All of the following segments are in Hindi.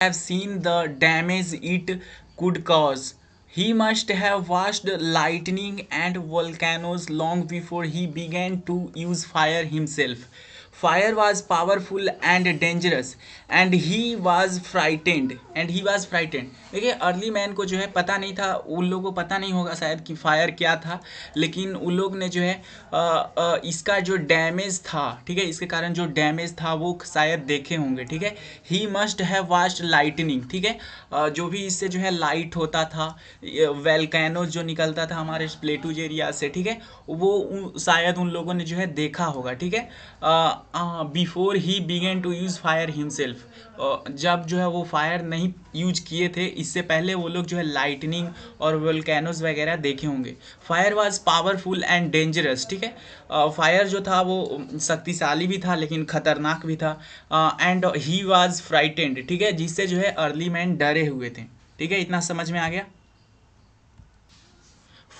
have seen the damage it could cause. He must have watched lightning and volcanoes long before he began to use fire himself. fire was powerful and dangerous and he was frightened and he was frightened देखिए अर्ली मैन को जो है पता नहीं था उन लोगों को पता नहीं होगा शायद कि फायर क्या था लेकिन उन लोग ने जो है आ, आ, इसका जो डैमेज था ठीक है इसके कारण जो डैमेज था वो शायद देखे होंगे ठीक है he must have watched lightning ठीक है जो भी इससे जो है लाइट होता था वेलकैनो जो निकलता था हमारे प्लेटूज एरिया से ठीक है वो शायद उन लोगों ने जो है देखा होगा ठीक है before he began to use fire himself जब जो है वो फायर नहीं यूज किए थे इससे पहले वो लोग जो है लाइटनिंग और वोल्केनोज वगैरह देखे होंगे fire was powerful and dangerous ठीक है फायर uh, जो था वो शक्तिशाली भी था लेकिन ख़तरनाक भी था एंड ही वाज फ्राइटेंड ठीक है जिससे जो है अर्ली मैन डरे हुए थे ठीक है इतना समझ में आ गया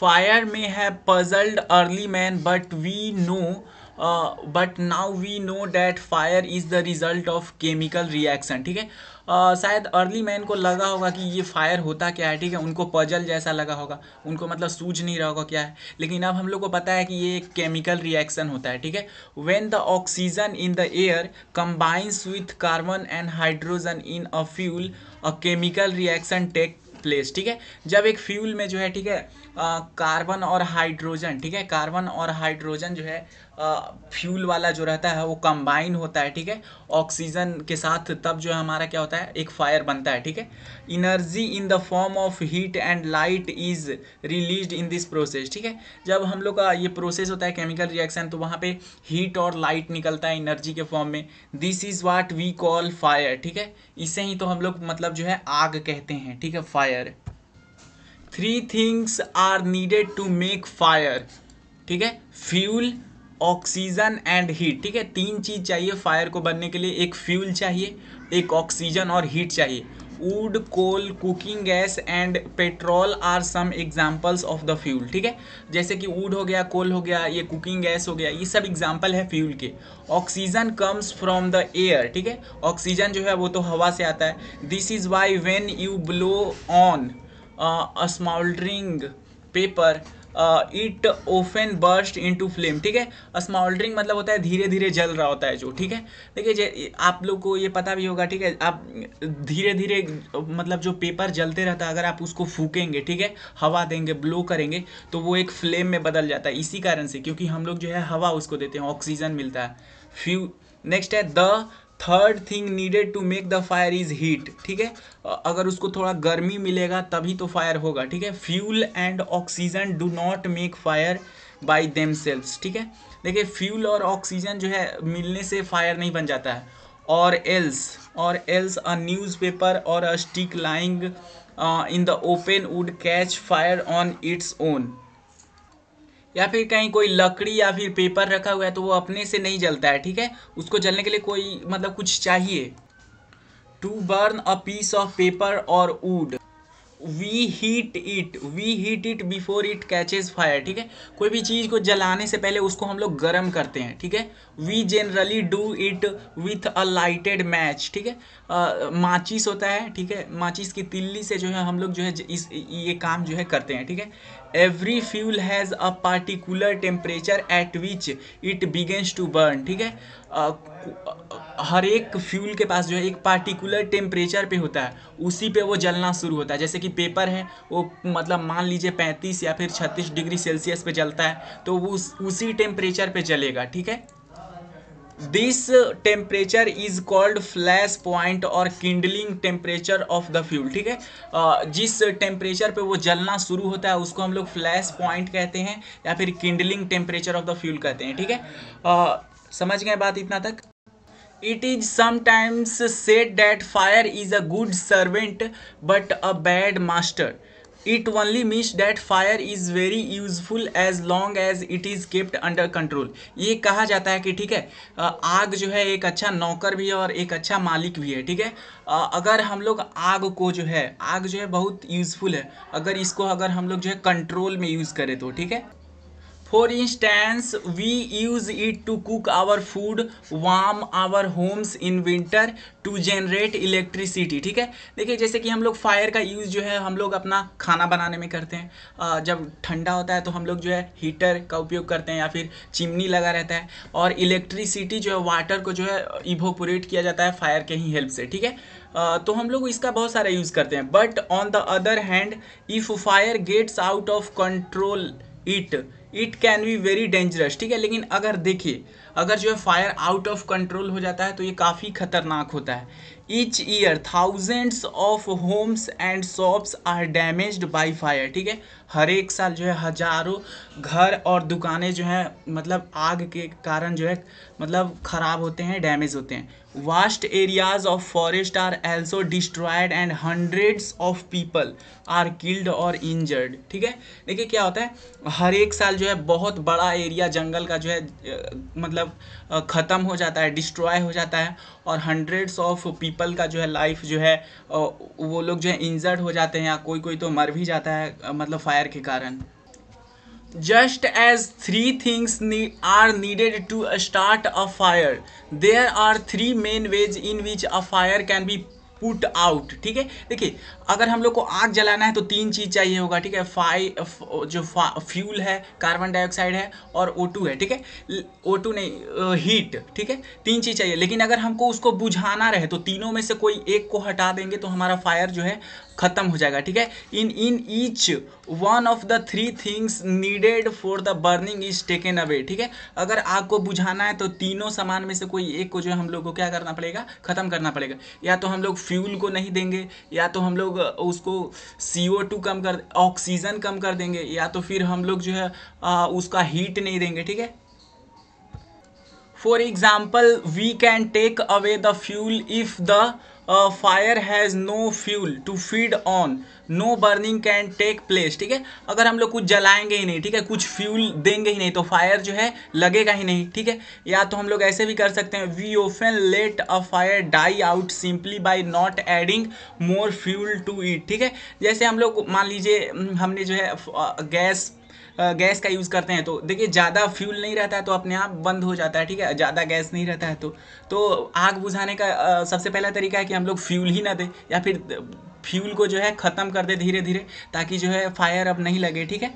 फायर में है puzzled early man but we know but now we know that fire is the result of chemical reaction ठीक है uh, शायद अर्ली मैन को लगा होगा कि ये फायर होता क्या है ठीक है उनको पजल जैसा लगा होगा उनको मतलब सूझ नहीं रहा होगा क्या है लेकिन अब हम लोग को पता है कि ये केमिकल रिएक्शन होता है ठीक है when the oxygen in the air combines with carbon and hydrogen in a fuel a chemical reaction take place ठीक है जब एक फ्यूल में जो है ठीक है कार्बन uh, और हाइड्रोजन ठीक है कार्बन और हाइड्रोजन जो है फ्यूल वाला जो रहता है वो कंबाइन होता है ठीक है ऑक्सीजन के साथ तब जो है हमारा क्या होता है एक फायर बनता है ठीक है energy in the form of heat and light is release in this process ठीक है जब हम लोग का ये प्रोसेस होता है केमिकल रिएक्शन तो वहाँ पे हीट और लाइट निकलता है एनर्जी के फॉर्म में this is what we call fire ठीक है इसे ही तो हम लोग मतलब जो है आग कहते हैं ठीक है fire three things are needed to make fire ठीक है फ्यूल ऑक्सीजन एंड हीट ठीक है तीन चीज़ चाहिए फायर को बनने के लिए एक फ्यूल चाहिए एक ऑक्सीजन और हीट चाहिए wood coal cooking gas and petrol are some examples of the fuel ठीक है जैसे कि वुड हो गया कोल हो गया ये कुकिंग गैस हो गया ये सब एग्जाम्पल है फ्यूल के oxygen comes from the air ठीक है ऑक्सीजन जो है वो तो हवा से आता है this is why when you blow on smouldering paper it often burst into flame ठीक है स्मॉल्डरिंग मतलब होता है धीरे धीरे जल रहा होता है जो ठीक है देखिए आप लोग को ये पता भी होगा ठीक है आप धीरे धीरे मतलब जो पेपर जलते रहता है अगर आप उसको फूकेंगे ठीक है हवा देंगे ब्लो करेंगे तो वो एक फ्लेम में बदल जाता है इसी कारण से क्योंकि हम लोग जो है हवा उसको देते हैं ऑक्सीजन मिलता है फ्यू नेक्स्ट है the third thing needed to make the fire is heat ठीक है अगर उसको थोड़ा गर्मी मिलेगा तभी तो फायर होगा ठीक है fuel and oxygen do not make fire by them ठीक है देखिए फ्यूल और ऑक्सीजन जो है मिलने से फायर नहीं बन जाता है और एल्स और एल्स अ न्यूज़पेपर और a stick lying in the open would catch fire on its own या फिर कहीं कोई लकड़ी या फिर पेपर रखा हुआ है तो वो अपने से नहीं जलता है ठीक है उसको जलने के लिए कोई मतलब कुछ चाहिए to burn a piece of paper और wood we heat it we heat it before it catches fire ठीक है कोई भी चीज़ को जलाने से पहले उसको हम लोग गर्म करते हैं ठीक है we generally do it with a lighted match ठीक है माचिस होता है ठीक है माचिस की तिल्ली से जो है हम लोग जो है इस ये काम जो है करते हैं ठीक है every fuel has a particular temperature at which it begins to burn ठीक है हर एक फ्यूल के पास जो है एक पार्टिकुलर टेम्परेचर पे होता है उसी पे वो जलना शुरू होता है जैसे कि पेपर है वो मतलब मान लीजिए पैंतीस या फिर छत्तीस डिग्री सेल्सियस पे जलता है तो वो उस, उसी टेम्परेचर पे जलेगा ठीक है this temperature is called flash point और kindling temperature of the fuel ठीक है जिस टेम्परेचर पे वो जलना शुरू होता है उसको हम लोग फ्लैश पॉइंट कहते हैं या फिर kindling temperature of the fuel कहते हैं ठीक है समझ गए बात इतना तक it is sometimes said that fire is a good servant but a bad master it only means that fire is very useful as long as it is kept under control ये कहा जाता है कि ठीक है आग जो है एक अच्छा नौकर भी है और एक अच्छा मालिक भी है ठीक है अगर हम लोग आग को जो है आग जो है बहुत यूज़फुल है अगर इसको अगर हम लोग जो है कंट्रोल में यूज़ करें तो ठीक है for instance we use it to cook our food warm our homes in winter to generate electricity ठीक है देखिए जैसे कि हम लोग फायर का यूज़ जो है हम लोग अपना खाना बनाने में करते हैं जब ठंडा होता है तो हम लोग जो है हीटर का उपयोग करते हैं या फिर चिमनी लगा रहता है और इलेक्ट्रिसिटी जो है वाटर को जो है इवोपोरेट किया जाता है फायर के ही हेल्प से ठीक है तो हम लोग इसका बहुत सारा यूज़ करते हैं but on the other hand if fire gets out of control it it can be very dangerous ठीक है लेकिन अगर देखिए अगर जो है फायर आउट ऑफ कंट्रोल हो जाता है तो ये काफ़ी खतरनाक होता है each year thousands of homes and shops are damage by fire ठीक है हर एक साल जो है हजारों घर और दुकानें जो हैं मतलब आग के कारण जो है मतलब ख़राब होते हैं डैमेज होते हैं vast areas of forest are also destroyed and hundreds of people are killed और इंजर्ड ठीक है देखिए क्या होता है हर एक साल जो है बहुत बड़ा एरिया जंगल का जो है मतलब ख़त्म हो जाता है डिस्ट्रॉय हो जाता है और हंड्रेड्स ऑफ पीपल का जो है लाइफ जो है वो लोग जो है इंजर्ड हो जाते हैं या कोई कोई तो मर भी जाता है मतलब फायर के कारण Just as three things are needed to start a fire, there are three main ways in which a fire can be put out ठीक है देखिए अगर हम लोग को आग जलाना है तो तीन चीज़ चाहिए होगा ठीक है फाइ जो फा, फ्यूल है कार्बन डाइऑक्साइड है और O2 है ठीक है टू नहीं हीट ठीक है तीन चीज़ चाहिए लेकिन अगर हमको उसको बुझाना रहे तो तीनों में से कोई एक को हटा देंगे तो हमारा फायर जो है ख़त्म हो जाएगा ठीक है in in each one of the three things needed for the burning is taken away ठीक है अगर आग को बुझाना है तो तीनों सामान में से कोई एक को जो है हम लोग को क्या करना पड़ेगा ख़त्म करना पड़ेगा या तो हम लोग फ्यूल को नहीं देंगे या तो हम लोग उसको सी ओ टू कम कर ऑक्सीजन कम कर देंगे या तो फिर हम लोग जो है आ, उसका हीट नहीं देंगे ठीक है for example we can take away the fuel if the fire has no fuel to feed on no burning can take place ठीक है अगर हम लोग कुछ जलाएंगे ही नहीं ठीक है कुछ फ्यूल देंगे ही नहीं तो फायर जो है लगेगा ही नहीं ठीक है या तो हम लोग ऐसे भी कर सकते हैं we often let a fire die out simply by not adding more fuel to eat ठीक है जैसे हम लोग मान लीजिए हम्म, हमने जो है गैस गैस का यूज़ करते हैं तो देखिए ज़्यादा फ्यूल नहीं रहता है तो अपने आप बंद हो जाता है ठीक है ज़्यादा गैस नहीं रहता है तो तो आग बुझाने का आ, सबसे पहला तरीका है कि हम लोग फ्यूल ही ना दें या फिर फ्यूल को जो है ख़त्म कर दे धीरे धीरे ताकि जो है फायर अब नहीं लगे ठीक है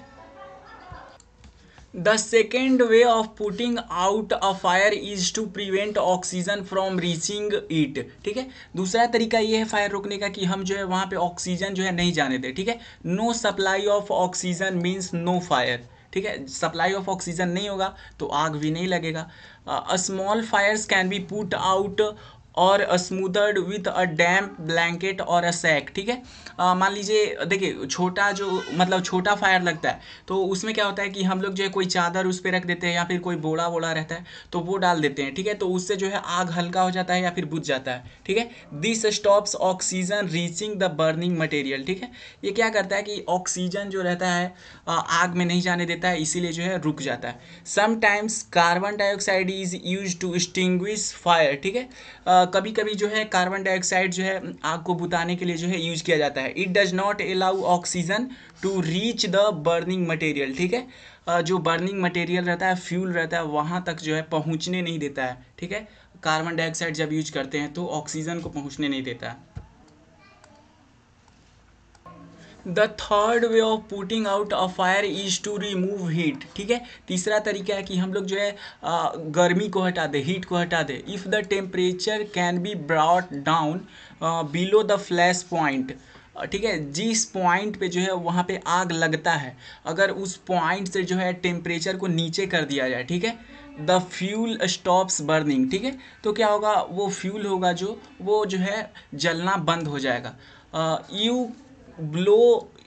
the second way of putting out a fire is to prevent oxygen from reaching it ठीक है दूसरा तरीका ये है फायर रोकने का कि हम जो है वहाँ पे ऑक्सीजन जो है नहीं जाने दें ठीक है no supply of oxygen means no fire ठीक है सप्लाई ऑफ ऑक्सीजन नहीं होगा तो आग भी नहीं लगेगा small fires can be put out और smothered with a damp blanket और अ सैक ठीक है मान लीजिए देखिए छोटा जो मतलब छोटा फायर लगता है तो उसमें क्या होता है कि हम लोग जो है कोई चादर उस पर रख देते हैं या फिर कोई बोड़ा वोड़ा रहता है तो वो डाल देते हैं ठीक है तो उससे जो है आग हल्का हो जाता है या फिर बुझ जाता है ठीक है this stops oxygen reaching the burning material ठीक है ये क्या करता है कि ऑक्सीजन जो रहता है आग में नहीं जाने देता है इसीलिए जो है रुक जाता है sometimes carbon dioxide is use to extinguish fire ठीक है कभी कभी जो है कार्बन डाइऑक्साइड जो है आग को बुताने के लिए जो है यूज किया जाता है it does not allow oxygen to reach the burning material ठीक है जो बर्निंग मटेरियल रहता है फ्यूल रहता है वहाँ तक जो है पहुँचने नहीं देता है ठीक है कार्बन डाइऑक्साइड जब यूज करते हैं तो ऑक्सीजन को पहुँचने नहीं देता है the third way of putting out a fire is to remove heat ठीक है तीसरा तरीका है कि हम लोग जो है आ, गर्मी को हटा दे हीट को हटा दे if the temperature can be brought down below the flash point ठीक है जिस पॉइंट पे जो है वहाँ पे आग लगता है अगर उस पॉइंट से जो है टेम्परेचर को नीचे कर दिया जाए ठीक है द फ्यूल स्टॉप्स बर्निंग ठीक है तो क्या होगा वो फ्यूल होगा जो वो जो है जलना बंद हो जाएगा you uh, blow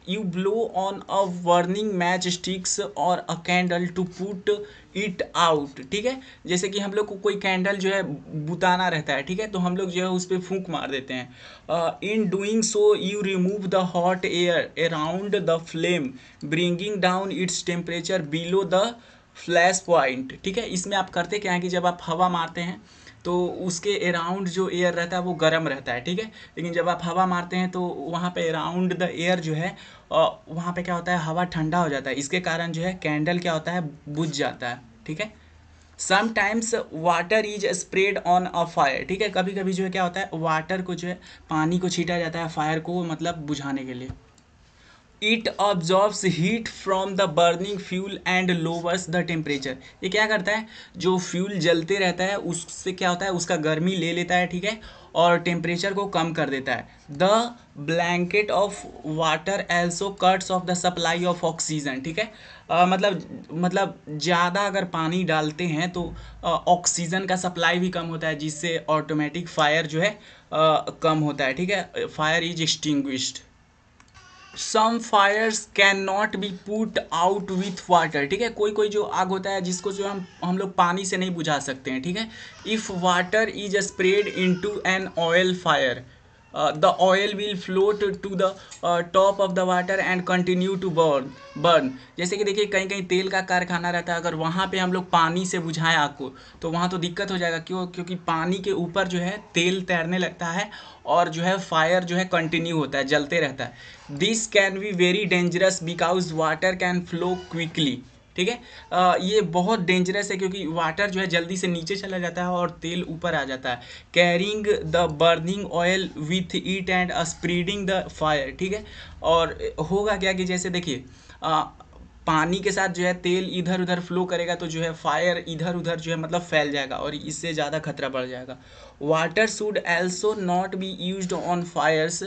you blow on a burning match sticks और a candle to put it out ठीक है जैसे कि हम लोग को कोई कैंडल जो है बुताना रहता है ठीक है तो हम लोग जो है उस पर फूक मार देते हैं in doing so you remove the hot air around the flame bringing down its temperature below the flash point ठीक है इसमें आप करते क्या है कि जब आप हवा मारते हैं तो उसके अराउंड जो एयर रहता है वो गर्म रहता है ठीक है लेकिन जब आप हवा मारते हैं तो वहाँ पे अराउंड द एयर जो है वहाँ पे क्या होता है हवा ठंडा हो जाता है इसके कारण जो है कैंडल क्या होता है बुझ जाता है ठीक है sometimes water is spread on a fire ठीक है कभी कभी जो है क्या होता है वाटर को जो है पानी को छीटा जाता है फायर को मतलब बुझाने के लिए it absorbs heat from the burning fuel and lowers the temperature ये क्या करता है जो फ्यूल जलते रहता है उससे क्या होता है उसका गर्मी ले लेता है ठीक है और टेम्परेचर को कम कर देता है the blanket of water also cuts off the supply of oxygen ठीक है आ, मतलब मतलब ज़्यादा अगर पानी डालते हैं तो ऑक्सीजन का सप्लाई भी कम होता है जिससे ऑटोमेटिक फायर जो है आ, कम होता है ठीक है fire is extinguished some fires can not be put out with water ठीक है कोई कोई जो आग होता है जिसको जो हम हम लोग पानी से नहीं बुझा सकते हैं ठीक है if water is spread into an oil fire Uh, the oil will float to the uh, top of the water and continue to burn burn जैसे कि देखिए कहीं कहीं तेल का कारखाना रहता है अगर वहाँ पे हम लोग पानी से बुझाएं आग को तो वहाँ तो दिक्कत हो जाएगा क्यों क्योंकि पानी के ऊपर जो है तेल तैरने लगता है और जो है फायर जो है कंटिन्यू होता है जलते रहता है this can be very dangerous because water can flow quickly ठीक है ये बहुत डेंजरस है क्योंकि वाटर जो है जल्दी से नीचे चला जाता है और तेल ऊपर आ जाता है carrying the burning oil with it and spreading the fire ठीक है और होगा क्या कि जैसे देखिए पानी के साथ जो है तेल इधर उधर फ्लो करेगा तो जो है फायर इधर उधर जो है मतलब फैल जाएगा और इससे ज़्यादा खतरा बढ़ जाएगा water should also not be use on fires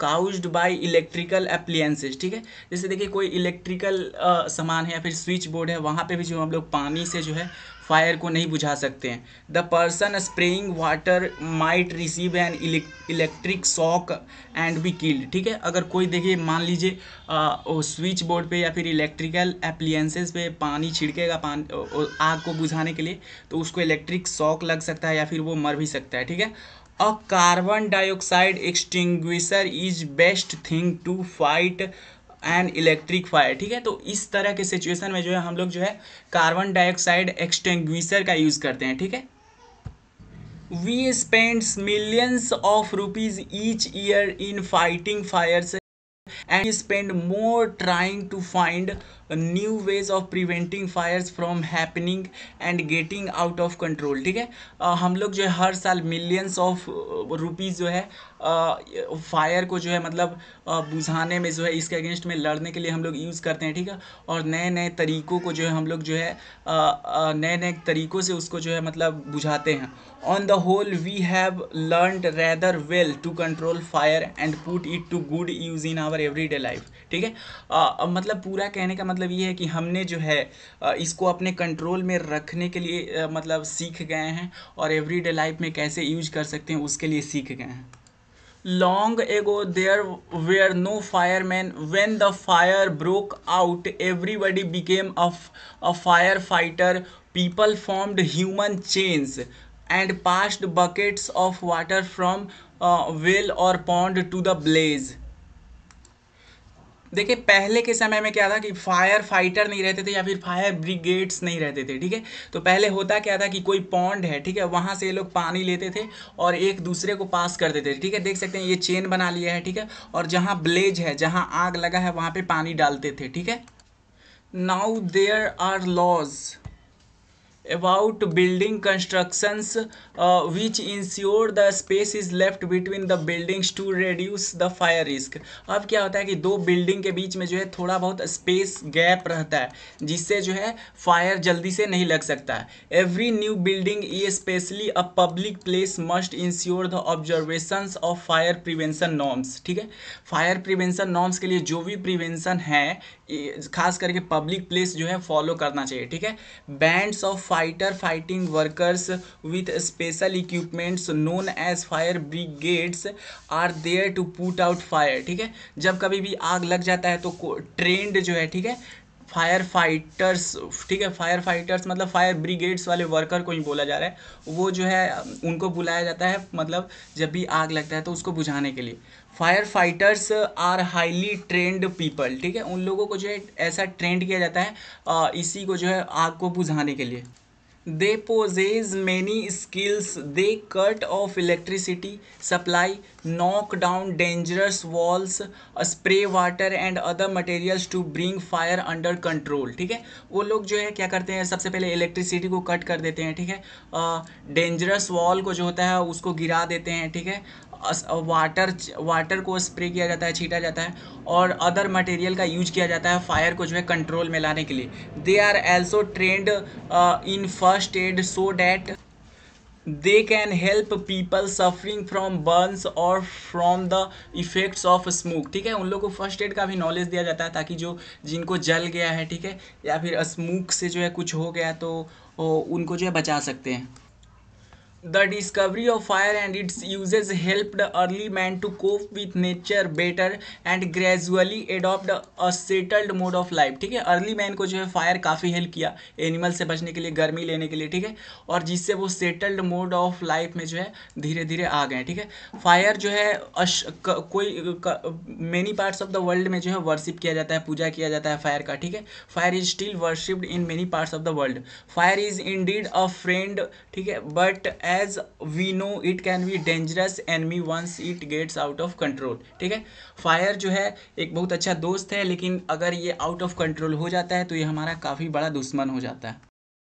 caused by electrical appliances ठीक है जैसे देखिए कोई इलेक्ट्रिकल सामान है या फिर स्विच बोर्ड है वहाँ पे भी जो हम लोग पानी से जो है फायर को नहीं बुझा सकते हैं the person spraying water might receive an electric shock and be killed ठीक है अगर कोई देखिए मान लीजिए स्विच बोर्ड पे या फिर इलेक्ट्रिकल अप्लियंसेज पे पानी छिड़केगा पान आग को बुझाने के लिए तो उसको इलेक्ट्रिक शॉक लग सकता है या फिर वो मर भी सकता है सकता है ठीक है a carbon dioxide extinguisher is best thing to fight an electric fire ठीक है तो इस तरह के सिचुएशन में जो है हम लोग जो है कार्बन डाइऑक्साइड एक्सटिंग्विशर का यूज़ करते हैं ठीक है we spends millions of rupees each year in fighting fires and spend more trying to find new ways of preventing fires from happening and getting out of control ठीक है हम लोग जो है हर साल मिलियंस ऑफ रुपीज़ जो है फायर को जो है मतलब बुझाने में जो है इसके अगेंस्ट में लड़ने के लिए हम लोग यूज़ करते हैं ठीक है और नए नए तरीक़ों को जो है हम लोग जो है नए नए तरीक़ों से उसको जो है मतलब बुझाते हैं on the whole we have learn rather well to control fire and put it to good use in our every day life ठीक है मतलब पूरा कहने का मतलब ये है कि हमने जो है इसको अपने कंट्रोल में रखने के लिए मतलब सीख गए हैं और एवरी डे लाइफ में कैसे यूज कर सकते हैं उसके लिए सीख गए हैं long ago there were no fireman when the fire broke out everybody became a firefighter people formed human change and passed buckets of water from well और पॉन्ड टू द ब्लेज देखिए पहले के समय में क्या था कि फायर फाइटर नहीं रहते थे या फिर फायर ब्रिगेड्स नहीं रहते थे ठीक है तो पहले होता क्या था कि कोई पौंड है ठीक है वहाँ से ये लोग पानी लेते थे और एक दूसरे को पास कर देते थे ठीक है देख सकते हैं ये चेन बना लिया है ठीक है और जहाँ ब्लेज है जहाँ आग लगा है वहाँ पर पानी डालते थे ठीक है now there are laws about building constructions uh, which ensure the space is left between the buildings to reduce the fire risk अब क्या होता है कि दो बिल्डिंग के बीच में जो है थोड़ा बहुत स्पेस गैप रहता है जिससे जो है फायर जल्दी से नहीं लग सकता है every new building specially a public place must ensure the observation of fire prevention norms ठीक है फायर प्रिवेंशन नॉर्म्स के लिए जो भी प्रिवेंशन है खास करके पब्लिक प्लेस जो है फॉलो करना चाहिए ठीक है bands of fighter fighting workers with special equipments known as fire brigades are there to put out fire ठीक है जब कभी भी आग लग जाता है तो ट्रेंड जो है ठीक है फायर फाइटर्स ठीक है फायर फाइटर्स मतलब फायर ब्रिगेड्स वाले वर्कर को ही बोला जा रहा है वो जो है उनको बुलाया जाता है मतलब जब भी आग लगता है तो उसको बुझाने के लिए firefighters are highly trained people ठीक है उन लोगों को जो है ऐसा ट्रेंड किया जाता है इसी को जो है आग को बुझाने के लिए they possess many skills they cut off electricity supply knock down dangerous walls spray water and other materials to bring fire under control ठीक है वो लोग जो है क्या करते हैं सबसे पहले इलेक्ट्रिसिटी को कट कर देते हैं ठीक है डेंजरस वॉल को जो होता है उसको गिरा देते हैं ठीक है वाटर वाटर को स्प्रे किया जाता है छीटा जाता है और अदर मटेरियल का यूज किया जाता है फायर को जो है कंट्रोल में लाने के लिए they are also trained in first aid so that they can help people suffering from burns और from the effects of smoke ठीक है उन लोगों को फर्स्ट एड का भी नॉलेज दिया जाता है ताकि जो जिनको जल गया है ठीक है या फिर स्मोक से जो है कुछ हो गया तो उनको जो है बचा सकते हैं the discovery of fire and its uses helped early man to cope with nature better and gradually adopt a settled mode of life ठीक है अर्ली मैन को जो है फायर काफ़ी हेल्प किया एनिमल से बचने के लिए गर्मी लेने के लिए ठीक है और जिससे वो सेटल्ड मोड ऑफ लाइफ में जो है धीरे धीरे आ गए ठीक है फायर जो है अश, क, कोई many parts of the world में जो है वर्शिप किया जाता है पूजा किया जाता है फायर का ठीक है fire is still worshipped in many parts of the world fire is indeed a friend ठीक है but as we know it can be dangerous enemy once it gets out of control ठीक है फायर जो है एक बहुत अच्छा दोस्त है लेकिन अगर ये आउट ऑफ कंट्रोल हो जाता है तो ये हमारा काफ़ी बड़ा दुश्मन हो जाता है